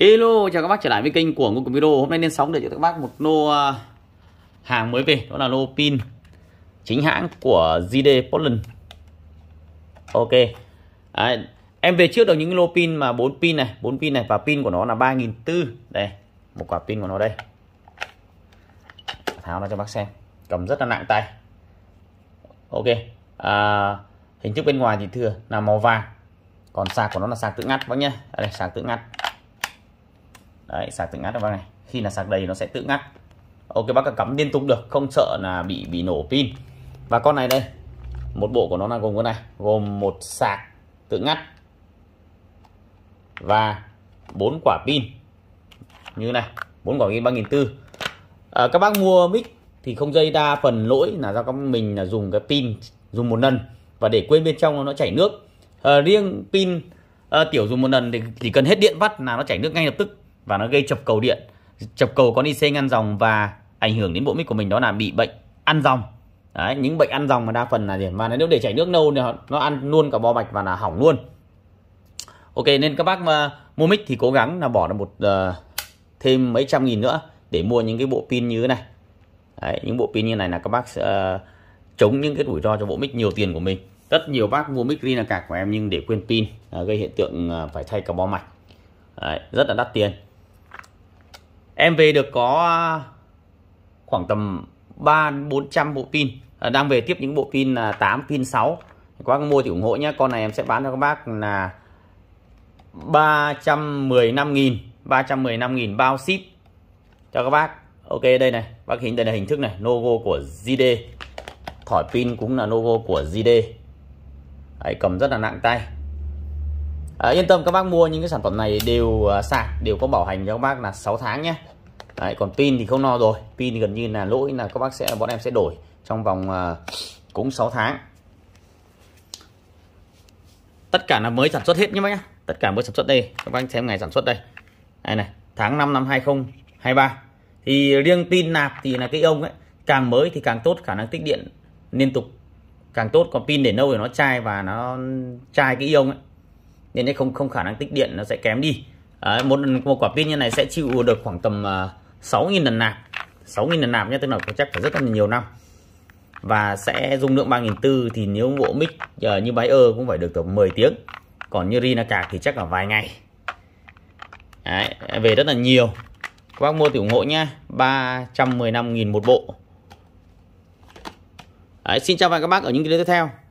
Hello, chào các bác trở lại với kênh của Ngô Cùng Video. Hôm nay lên sóng để cho các bác một lô à, hàng mới về, đó là lô pin chính hãng của JD Portland. Ok. À, em về trước được những lô pin mà 4 pin này, 4 pin này và pin của nó là 3400. Đây, một quả pin của nó đây. Tháo ra cho bác xem. Cầm rất là nặng tay. Ok. À, hình thức bên ngoài thì thừa là màu vàng. Còn sạc của nó là sạc tự ngắt bác nhé Đây, sạc tự ngắt đấy sạc tự ngắt các bác này khi là sạc đầy nó sẽ tự ngắt ok bác cắm liên tục được không sợ là bị bị nổ pin và con này đây một bộ của nó là gồm cái này gồm một sạc tự ngắt và bốn quả pin như này bốn quả pin ba nghìn à, các bác mua mic thì không dây đa phần lỗi là do các mình là dùng cái pin dùng một lần và để quên bên trong nó chảy nước à, riêng pin à, tiểu dùng một lần thì chỉ cần hết điện vắt là nó chảy nước ngay lập tức và nó gây chập cầu điện chập cầu con IC ngăn dòng và ảnh hưởng đến bộ mic của mình đó là bị bệnh ăn dòng Đấy, những bệnh ăn dòng mà đa phần là gì mà nếu để chảy nước lâu thì nó ăn luôn cả bo mạch và là hỏng luôn ok nên các bác mà mua mic thì cố gắng là bỏ ra một uh, thêm mấy trăm nghìn nữa để mua những cái bộ pin như thế này Đấy, những bộ pin như này là các bác sẽ ờ, chống những cái rủi ro cho bộ mic nhiều tiền của mình rất nhiều bác mua mic riêng là cạc của em nhưng để quên pin ờ, gây hiện tượng phải thay cả bo mạch Đấy, rất là đắt tiền em về được có à, khoảng tầm 3 400 bộ pin à, đang về tiếp những bộ pin là 8 pin 6 các bác mua thì ủng hộ nhé con này em sẽ bán cho các bác là 315.000 315.000 bao ship cho các bác Ok đây này bác hình đây là hình thức này logo của jd thỏi pin cũng là logo của jd Đấy, cầm rất là nặng tay à, yên tâm các bác mua những cái sản phẩm này đều ờ, sạc đều có bảo hành cho các bác là 6 tháng nhé Đấy, còn pin thì không lo rồi pin gần như là lỗi là các bác sẽ bọn em sẽ đổi trong vòng uh, cũng 6 tháng tất cả là mới sản xuất hết nhé bác nhé tất cả mới sản xuất đây các bác xem ngày sản xuất đây đây này tháng 5 năm 2023 thì riêng pin nạp thì là cái ông ấy càng mới thì càng tốt khả năng tích điện liên tục càng tốt còn pin để lâu thì nó chai và nó chai cái ion ấy nên nó không không khả năng tích điện nó sẽ kém đi Đấy, một một quả pin như này sẽ chịu được khoảng tầm à, uh, 6.000 lần nạp 6.000 lần nạp nhé tức là chắc phải rất là nhiều năm và sẽ dung lượng 3.400 thì nếu bộ mic uh, như bái ơ cũng phải được tầm 10 tiếng còn như Rinaka thì chắc là vài ngày Đấy, về rất là nhiều các bác mua thì ủng hộ nhé 315.000 một bộ Đấy, xin chào và các bác ở những video tiếp theo